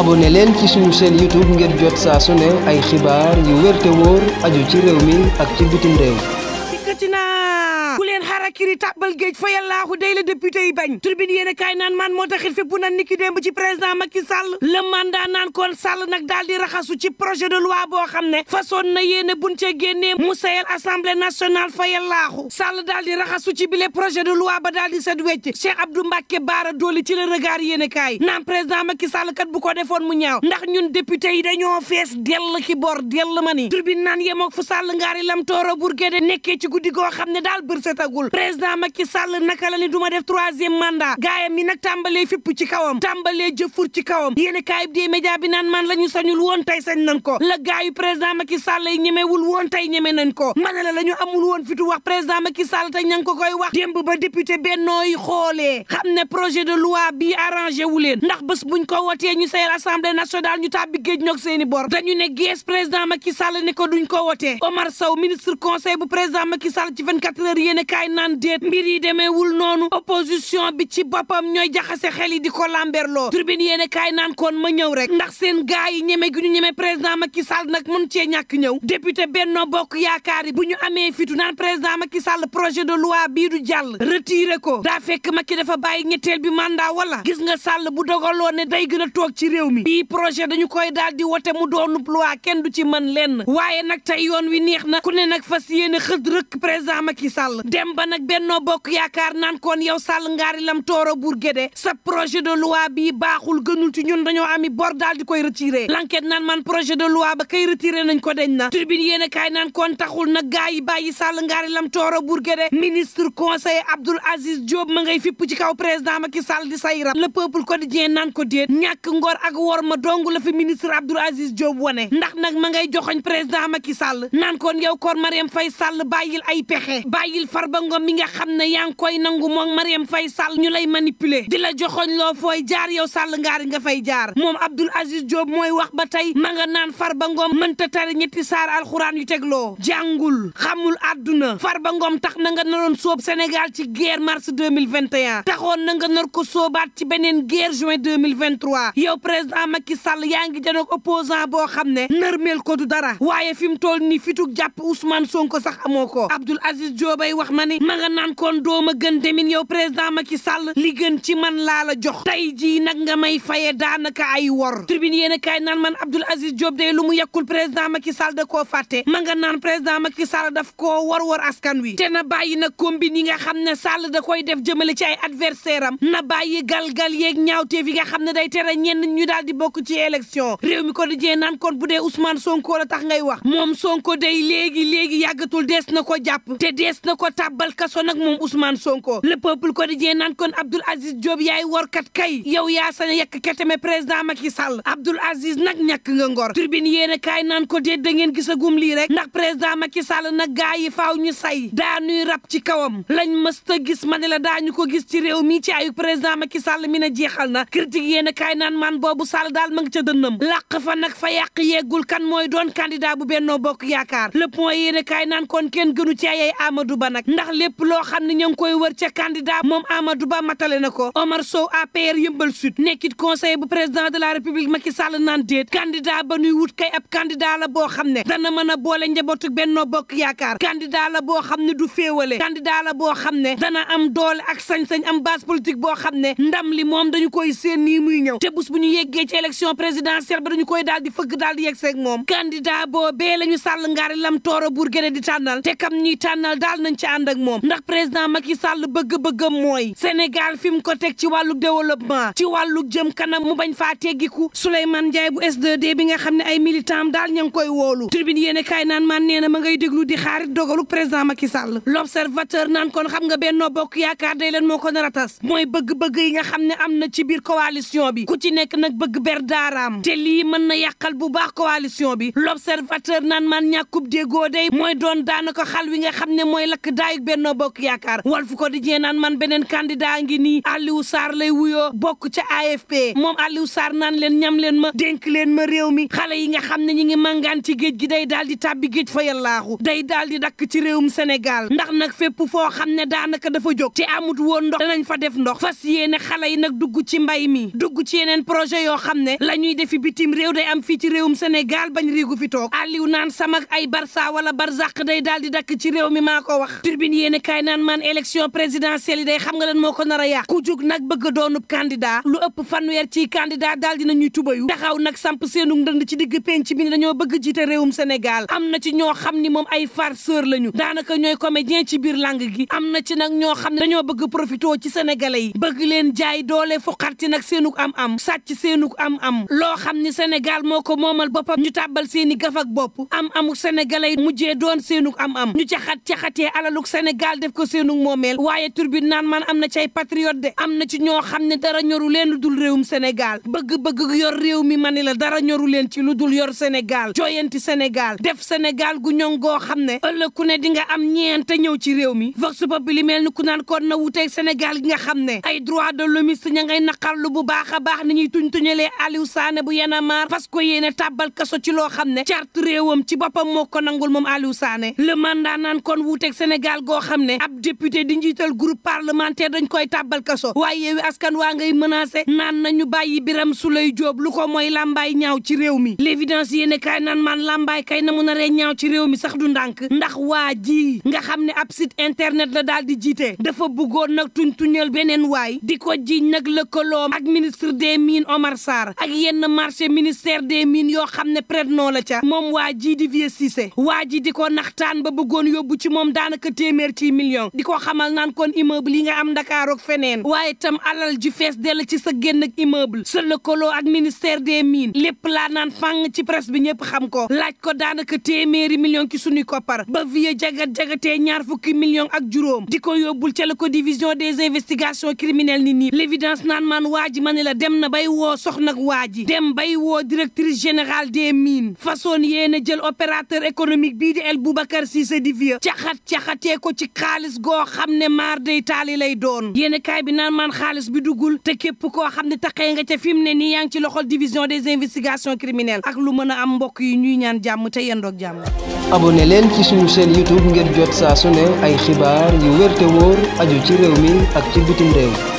abone leen ci suñu seen YouTube ngir jot saa su ay xibaar yu wér te wóor aju ci réew mi ak ci bitim réew. karakiri tàbbal géej fa yàllaahu day la député yi bañ tribune yéen kaay man moo taxit fépp nan ni ki démb ci président Macky Sall le mandat naan Sall nag daal di raxasu ci projet de loi boo xam ne façon na yéene buñ ca génnee mu sayal assemblée nationale fa yàllaahu Sall daal di raxasu ci bile projet de loi ba daal di set wecc Cheikh Abdou Mbacke Baara Doli ci le regard yéen kaay naan président Macky Sall kat bu ko defoon mu ñaaw ndax ñun député yi dañoo fees dell ki bor dell ma ni tribune naan yemook fu Sall ngaari lam tooro burgé nekkee ci guddi goo xam ne daal setagul président Macky Sall naka la ni du ma def troisième mandat gaayam yi nag tàmbalee fipp ci kawam tàmbalee jëfur ci kawam yéen i kaayib dee média bi naan man la ñu sañul woon tey sañ nañ ko la gaayu président Macky Sall yi ñemewul tey ñeme nañ ko ma ne la la ñu amul woon fitu wax président Macky Sall ña ngi ko koy wax démb ba député Benno yi xoolee xam ne projet de loi bi arrangé wu leen ndax bés buñ ko wotee ñu sayal assemblée nationale ñu tàbbi géej ñoog seeni bor dañu ne gees président Macky Sall ne ko duñ ko wotee Omar Sow ministre conseil bu président Macky ci 24 heures yéen i kaay naan déet mbir yi demeewul noonu opposition bi ci boppam ñooy jaxase xel yi di ko lamberloo tribune yéene kaay naan kon ma ñëw rek ndax seen gaa yi ñeme gi ñu ñeme président Macky Sall nag mën cee ñàkk ñëw député Benno Bokk Yaakaar yi bu ñu amee fitu naan président Macky sàll projet de loi bii du jàll retiré ko daa fekk Macky dafa bàyyi ñetteel bi mandat wala gis nga sàll bu dogaloo ne day gën a toog ci réew mi bii projet dañu koy daal di wote mu doonub loi kenn du ci mën lenn waaye nag tey yoon wi neex na ku nag fas yéene xët rëkk président Macky Sall dem ba nag bennoo bokk yaakaar naan kon yow Sall ngaari lam tooro buur gédé sa projet de loi bii baaxul gënul ci ñun dañoo ami bor daal di koy retiré l'enquête nan man projet de loi ba kay retiré nañ ko deñ na tribune yéen a kaay naan kon taxul nag gaa yi bàyyi Sall ngaari lam tooro buur gédé ministre conseil Abdoul Aziz Diop ma ngay fipp ci kaw président Macky Sall di sayram le peuple quotidien naan ko déet ñàkk ngor ak wor ma dong la fi ministre Abdoul Aziz Diop wane ndax nag ma ngay joxoñ président Macky Sall naan yow kon Mariam Faye Sall bàyyil ay pexe mi nga xam ne yaa ngi koy nangu moom Marième fay Sall ñu lay manipuler di la joxoñ loo fooy jaar yow Sall ngaari nga fay jaar moom Abdoul Aziz Diop mooy wax ba tey ma nga naan far Farba Ngom mënta tari ñetti saar alxuraan yu tegloo jàngul xamul àdduna ba ngoom tax na nga naroon soob Sénégal ci guerre mars 2021 taxoon na nga nar ko soobaat ci beneen guerre juin 2023 yow président Macky Sall yaa ngi janook opposant boo xam ne nërmeel ko du dara waaye fi mu toll nii fitug jàpp Ousmane Sonko sax amoo ko Abdoul Aziz Diop ay wax na ni ma nga naan kon dooma gën demin yow président Macky Sall li gën ci man laa la jox tey jii nag nga may faye daanaka ay wor tribune yéen a kaay naan man Abdoul Aziz Diop day lu mu yekkul président Macky Sall da koo fàtte ma nga naan président Macky Sall daf ko war war askan wi te na bàyyi nag combine yi nga xam ne Sall da koy def jëmale ci ay adversaire am na gal galgal yeeg ñaawteef yi nga xam ne day tere ñenn ñu daal di bokk ci élection réew mi ko dijee naan bu dee Ousmane Sonko la tax ngay wax moom Sonko day léegi léegi yàggatul dees na ko jàpp te dees kaso nag moom Ousmane Sonko le peuple quotidien naan kon Abdoul Aziz Diop yaay workat kay yow yaa sañ a yekk keteme président Macky Sall Abdoul Aziz nag ñàkk nga ngor turbine yéen a kaay naan ko déet da ngeen gisagum lii rek ndax président Macky Sall nag gaa yi faaw ñu say daanuy rab ci kawam lañ mësta gis ma ne la daañu ko gis ci réew mii ci ayu président Macky Sall mi na jeexal na critique yéen a kaay naan man boobu Sall daal ma ngi ca dënnam làq fa nag fa yàq yeggul kan mooy doon candidat bu bennoo bokk yaakaar le point yéen a kaay naan kon kenn gënu ci ay Amadou Ba nag ndax lépp loo xam ne ña ngi koy war ca candidat moom amadu Ba matale na ko Omar Sow APR yëmbal sud nekkit conseiller bu président de la république Macky Sall naan déet candidat ba nuy wut kay ab candidat la boo xam ne dana mën a boole njabootu Benno Bokk Yaakaar candidat la boo xam ne du féewale candidat la boo xam ne dana am doole ak sañ-sañ am base politique boo xam ne ndam li moom dañu koy seen muy ñëw te bus bu ñu yeggee ci élection présidentielle ba dañu koy daal fëgg daal di yegg seeg moom candidat boobee la ñu sàll ngaari lam tooro buur gëne di tànnal te kam ñuy tànnal daal nañ ci ànd moom ndax président Macky Sall bëgg-bëggam mooy Sénégal fi mu ko teg ci wàllu développement ci wàllu jëm kanam mu bañ faa teggiku Souleymane Ndiaye bu s 2 bi nga xam ne ay militant daal ña ngi koy woolu tribune yéene kaay naan man nee na ma ngay déglu di xaar dogalu président Macky Sall l'observateur naan kon xam nga Benno Bokk Yaakaar day leen moo ko nar a tas mooy bëgg-bëgg yi nga xam ne am na ci biir coalition bi ku ci nekk nag bëgg ber daaraam te lii mën na yàqal bu baax coalition bi l'observateur naan man ñàkkub déggoo day mooy doon daanaka xal wi nga xam ne mooy lakk daayug benn Benno Bokk Yaakaar Walf Quotidien naan man beneen candidat ngi nii Aliou Sarr lay wuyoo bokk ca AFP moom Aliou Sarr naan leen ñam leen ma dénk leen ma réew mi xale yi nga xam ne ñi ngi màngaan ci géej gi day daal di tàbbi géej fa yàllaaxu day daal di dakk ci réewum Sénégal ndax nag fépp foo xam ne daanaka dafa jóg ci amut woon ndox danañ fa def ndox fas yéene xale yi nag dugg ci mbay mi dugg ci yeneen projet yoo xam ne la ñuy defi bitim réew day am fii ci réewum Sénégal bañ riigu fi toog Aliou naan sama ay Barça wala Barzak day daal di dakk ci réew mi maa ko wax turbine yéen naan man élection présidentielle yi day xam nga lan moo ko nar a yàq ku nag bëgg doonub candidat lu ëpp fanweer ci candidat daal dina ñuy tubayu taxaw nag samp seenu ndënd ci digg penc bi ni dañoo bëgg jiite réewum Sénégal am na ci ñoo xam ni moom ay farceur lañu daanaka ñooy comédien ci biir lang gi am na ci nag ñoo xam ne dañoo bëgg profitoo ci sénégalais yi bëgg leen jaay doole fu xarti nag seenuk am am sàcc seenuk am am loo xam ni Sénégal moo ko moomal boppam ñu tàbbal seeni gafak bopp am amuk sénégalais yi mujjee doon seenuk am am ñu caxat caxatee alaluk Sénégal gaal def ko seenu moomeel waaye turbine naan man am na ci ay patriote de am na ci ñoo xam ne dara ñoru leen lu dul réewum Sénégal bëgg-bëgg yor réew mi ma ni la dara ñoru leen ci lu dul yor Sénégal joyanti Sénégal def Sénégal gu ñoŋ goo xam ne ëllëg ku ne di nga am ñeent ñëw ci réew mi vox populi li mel ni ku naan kon na wuteeg Sénégal gi nga xam ne ay droit de l'hommiste ña ngay naqarlu bu baax a baax ni ñuy tuñ-tuñalee Aliou Sané bu Y'en a parce que yéene tàbbal kaso ci loo xam ne charte réewam ci boppam moo ko nangul moom Aliou Sané le mandat naan kon wuteeg Sénégal goo xam ne ab député di njiital groupe parlementaire dañ koy tàbbal kaso waaye yeewi askan waa ngay menacé naan nañu bàyyi biram Souleye Diop lu ko mooy làmbaay ñaaw ci réew mi l'évidence yéene kaay naan maan làmbaay kay na mu naree ñaaw ci réew mi sax du ndànk ndax waa ji nga xam ne ab site internet la daal di jiite dafa bëggoon nag tuñ beneen waay di ko jiñ nag lëkkaloom ak ministre des mines Omar Sarr ak yenn marché ministère des mines yoo xam ne prête noo la ca moom waa ji di Vieux Cissé waa ji di ko naxtaan ba bëggoon yóbbu ci moom daanaka téeméer ci ci millions di ko xamal naan kon immeuble yi nga am Dakar ak feneen waaye tam alal ju fees dell ci sa génn ak immeuble sa lëkkaloo ak ministère des mines lépp laa naan fàng ci presse bi ñëpp xam ko laaj ko daanaka téeméeri million ki suñuy koppar ba vie jagat-jagatee ñaar fukki million ak juróom di ko yóbbul ca la ko division des investigations criminelles ni nii l'évidence naan maan waa ji ma ne la dem na bay woo soxna waa ji dem bay woo directrice générale des mines façon yéena jël opérateur économique bii xaalis goo xam ne maar day taali lay doon yéen kaay bi naan maan xaalis bi duggul te képp koo xam ne taxee nga ca fi mu ne nii yaa ngi ci loxol division des investigations criminelles ak lu mën a am mbokk yi ñuy ñaan jàmm te yendoog jàmm abonné leen ci suñu chaîne youtube ngir jot saa ne ay xibaar yu wér te wóor aju ci réew mi ak ci bitim réew